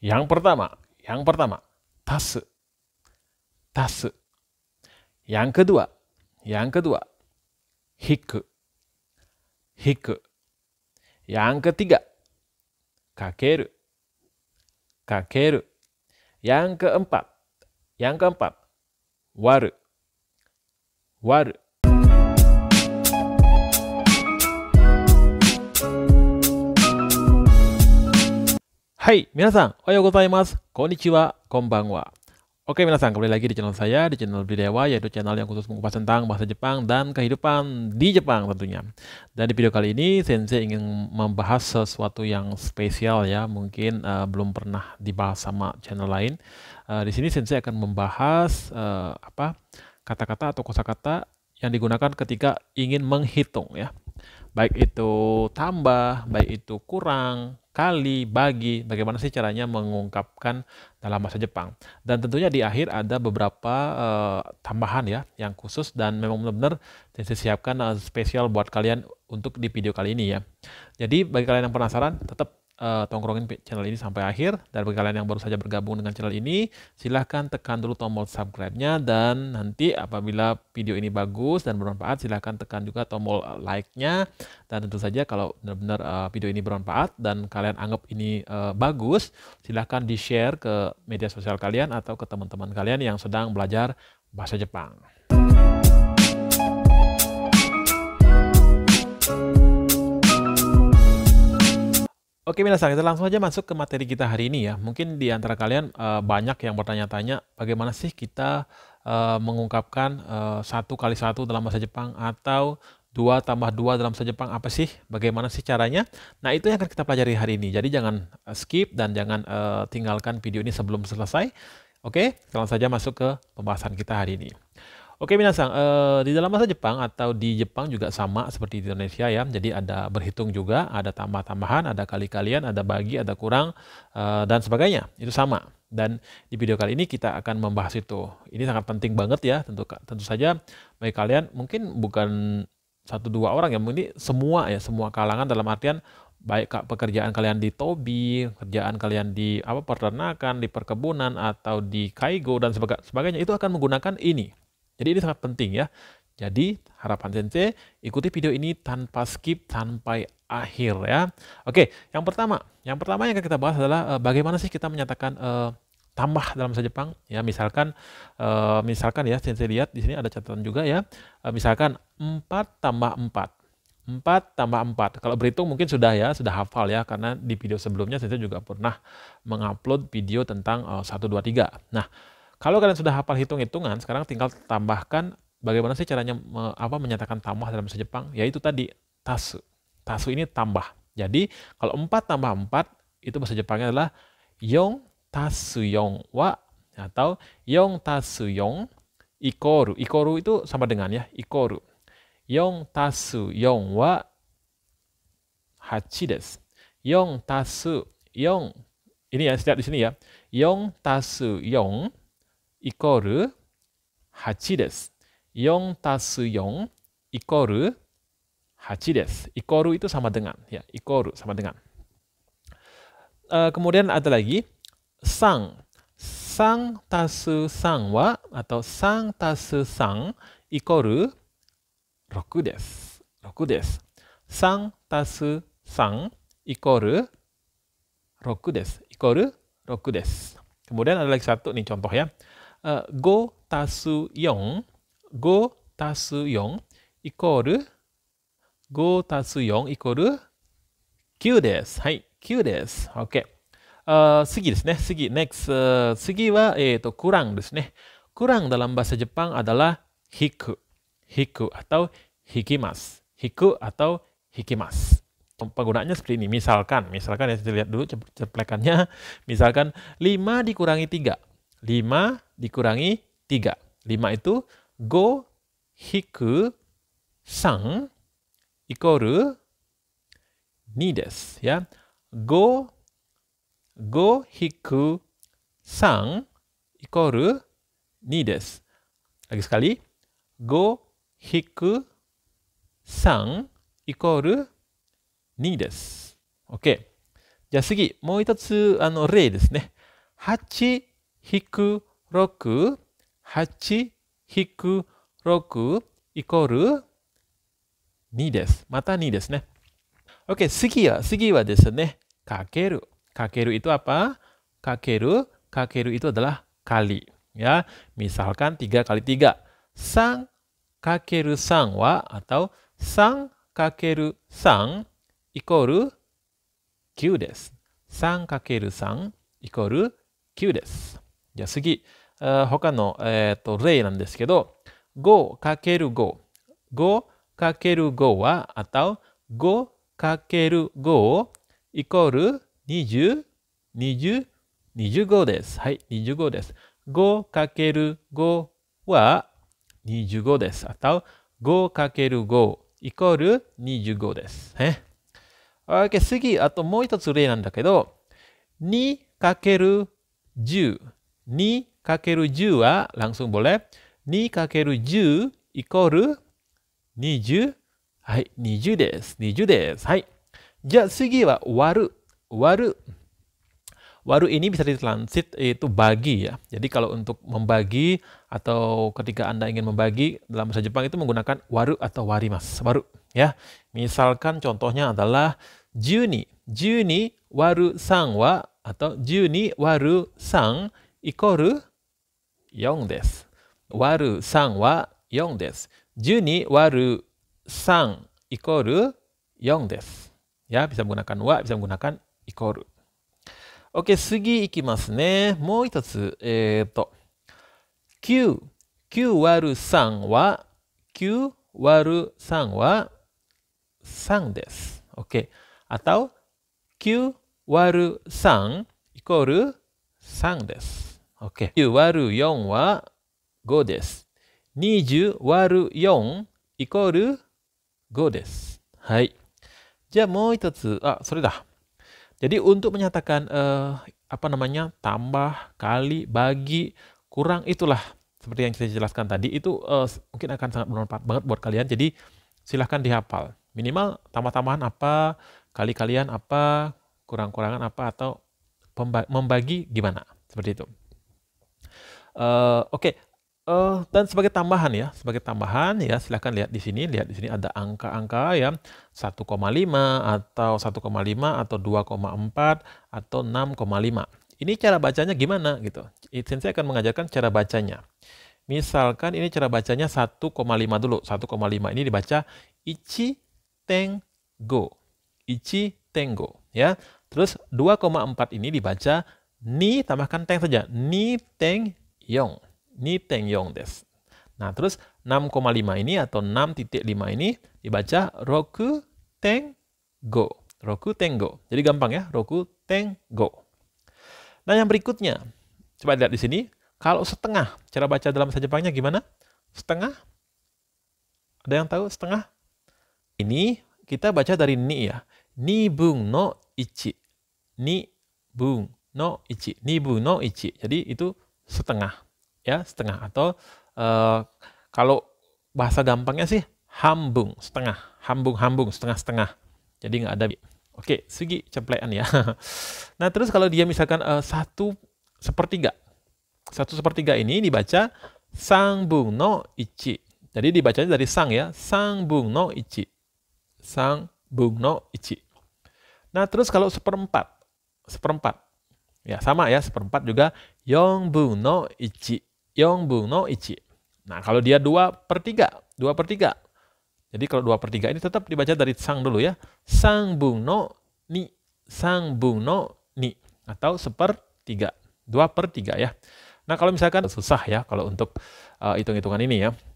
Yang pertama, yang pertama, tas. Tas. Yang kedua, yang kedua, hik. Hik. Yang ketiga, kakeru. Kakeru. Yang keempat, yang keempat, waru. Waru. はい. Minasan, ohayo gozaimasu. Konnichiwa. Konbanwa. Oke, minasan. Kembali lagi di channel saya, di channel Bidewa, yaitu channel yang khusus mengupas tentang bahasa Jepang dan kehidupan di Jepang tentunya. Dan di video kali ini, Sensei ingin membahas sesuatu yang spesial ya, mungkin uh, belum pernah dibahas sama channel lain. Uh, di sini Sensei akan membahas uh, apa kata-kata atau kosakata yang digunakan ketika ingin menghitung ya baik itu tambah, baik itu kurang, kali, bagi, bagaimana sih caranya mengungkapkan dalam bahasa Jepang. Dan tentunya di akhir ada beberapa uh, tambahan ya yang khusus dan memang benar-benar disiapkan uh, spesial buat kalian untuk di video kali ini ya. Jadi bagi kalian yang penasaran tetap uh, tongkrongin channel ini sampai akhir. Dan bagi kalian yang baru saja bergabung dengan channel ini, silahkan tekan dulu tombol subscribe-nya dan nanti apabila video ini bagus dan bermanfaat, silahkan tekan juga tombol like-nya. Dan tentu saja kalau benar-benar uh, video ini bermanfaat dan kalian anggap ini uh, bagus, silahkan di-share ke media sosial kalian atau ke teman-teman kalian yang sedang belajar bahasa Jepang. Oke, Mila, kita langsung aja masuk ke materi kita hari ini ya. Mungkin di antara kalian uh, banyak yang bertanya-tanya bagaimana sih kita uh, mengungkapkan eh, satu kali satu dalam bahasa Jepang atau dua tambah dua dalam bahasa Jepang apa sih? Bagaimana sih caranya? Nah itu yang akan kita pelajari hari ini. Jadi jangan skip dan jangan uh, tinggalkan video ini sebelum selesai. Oke, langsung saja masuk ke pembahasan kita hari ini. Oke minasang, eh, di dalam bahasa Jepang atau di Jepang juga sama seperti di Indonesia ya. Jadi ada berhitung juga, ada tambah-tambahan, ada kali-kalian, ada bagi, ada kurang, eh, dan sebagainya. Itu sama. Dan di video kali ini kita akan membahas itu. Ini sangat penting banget ya, tentu tentu saja bagi kalian mungkin bukan satu dua orang ya, mungkin semua ya, semua kalangan dalam artian baik pekerjaan kalian di tobi, kerjaan kalian di apa peternakan, di perkebunan atau di kaigo dan sebagainya itu akan menggunakan ini jadi ini sangat penting ya. Jadi harapan sensei ikuti video ini tanpa skip sampai akhir ya. Oke, yang pertama, yang pertama yang akan kita bahas adalah eh, bagaimana sih kita menyatakan eh, tambah dalam bahasa Jepang ya misalkan eh, misalkan ya sensei lihat di sini ada catatan juga ya. misalkan 4 tambah 4 4 tambah 4. Kalau berhitung mungkin sudah ya, sudah hafal ya, karena di video sebelumnya saya juga pernah mengupload video tentang uh, 1, 2, 3. Nah, kalau kalian sudah hafal hitung-hitungan, sekarang tinggal tambahkan bagaimana sih caranya me, apa menyatakan tambah dalam bahasa Jepang, yaitu tadi tasu. Tasu ini tambah. Jadi kalau 4 tambah 4 itu bahasa Jepangnya adalah yong tasu yong wa atau yong tasu yong ikoru. Ikoru itu sama dengan ya, ikoru. Yong tasu yong wa hachi desu. Yong tasu yong ini ya setiap di sini ya. Yong tasu yong イコール8です。4 4イコール8 des. itu sama dengan, ya, ikoru sama dengan. kemudian ada lagi sang, sang tasu sangwa atau sang tasu sang ikoru roku des, roku des. Sang tasu sang ikoru roku des, ada lagi satu nih contoh ya. Uh, go tasu yong go tasu yong equal go tasu yong equal 9です。はい、9です。OK。Uh, 次ですね。次、next、uh,。次は、えっ、ー、と、kurang ですね。kurang dalam bahasa Jepang adalah hiku. Hiku atau hikimas. Hiku atau hikimas. Penggunaannya seperti ini. Misalkan, misalkan ya, kita lihat dulu ceplekannya. Misalkan 5 dikurangi 3. 5 dikurangi 3. 5 itu go hiku sang ikoru ni desu. Ya. Go go hiku sang ikoru ni desu. Lagi sekali. Go hiku sang ikoru ni desu. OK。じゃあ次、もう一つあの例ですね。8引く六八引く六イコール二です。また二ですね。OK、次は、次はですね、かける。かけるとはパかけるかけるとだら、かり。や、みさはかん、3かり3。3かける3は、あたお、3かける3イコール9です。3かける3イコール9です。じゃあ次、あ他の、えーと、例なんですけど、5×5。5×5 は、あたう 5×5 イコール20、20、25です。はい、25です。5×5 は25です。あと 5×5 イコール25です。ね、OK、次、あともう一つ例なんだけど、2×10。ni kakeru ju wa langsung boleh ni kakeru ju ikoru ju hai niju desu ju desu hai ja sugi wa waru waru waru ini bisa ditransit itu bagi ya jadi kalau untuk membagi atau ketika anda ingin membagi dalam bahasa Jepang itu menggunakan waru atau wari mas. waru ya misalkan contohnya adalah Juni Juni waru sang wa atau Juni waru sang イコール4です。割る3は4です。12割る3イコール4です。や、bisa m e n g g は、bisa m e n g イコール。オッケー、次いきますね。もう一つ、えっと、9、9割る3は、9割る3は3です。オッケー。あと、9割る3イコール3です。Oke, OK。20割る4は5です。20割る4イコール5割る4イコール5 jadi untuk menyatakan eh, apa namanya tambah, kali, bagi, kurang itulah seperti yang saya jelaskan tadi itu eh, mungkin akan sangat bermanfaat banget buat kalian. Jadi silahkan dihafal. Minimal tambah-tambahan apa, kali-kalian apa, kurang-kurangan apa atau membagi gimana seperti itu. Uh, Oke, okay. uh, eh, dan sebagai tambahan ya, sebagai tambahan ya silahkan lihat di sini, lihat di sini ada angka-angka ya 1,5 atau 1,5 atau 2,4 atau 6,5. Ini cara bacanya gimana gitu? Sensei akan mengajarkan cara bacanya. Misalkan ini cara bacanya 1,5 dulu. 1,5 ini dibaca ichi teng go. Ichi teng go ya. Terus 2,4 ini dibaca ni tambahkan teng saja. Ni teng Yong, Yong teng des. Nah terus 6,5 ini atau 6.5 ini dibaca roku tengo. Roku tengo. Jadi gampang ya, roku tengo. Nah, yang berikutnya. Coba lihat di sini. Kalau setengah, cara baca dalam bahasa Jepangnya gimana? Setengah? Ada yang tahu setengah? Ini kita baca dari ni ya. Ni bung no ichi. Ni bung no ichi. Ni bung no ichi. Jadi itu setengah ya setengah atau uh, kalau bahasa gampangnya sih hambung setengah hambung hambung setengah setengah jadi nggak ada oke segi cemplean ya nah terus kalau dia misalkan uh, satu sepertiga satu sepertiga ini dibaca sang bung no ichi jadi dibacanya dari sang ya sang bung no ichi sang bung no ichi nah terus kalau seperempat seperempat ya sama ya seperempat juga Yong no Ichi. Yong no Ichi. Nah, kalau dia dua per 3, 2 per 3. Jadi kalau dua per 3 ini tetap dibaca dari sang dulu ya. Sang buno no ni. Sang buno no ni. Atau sepertiga dua 2 per 3 ya. Nah kalau misalkan susah ya kalau untuk uh, hitung-hitungan ini ya.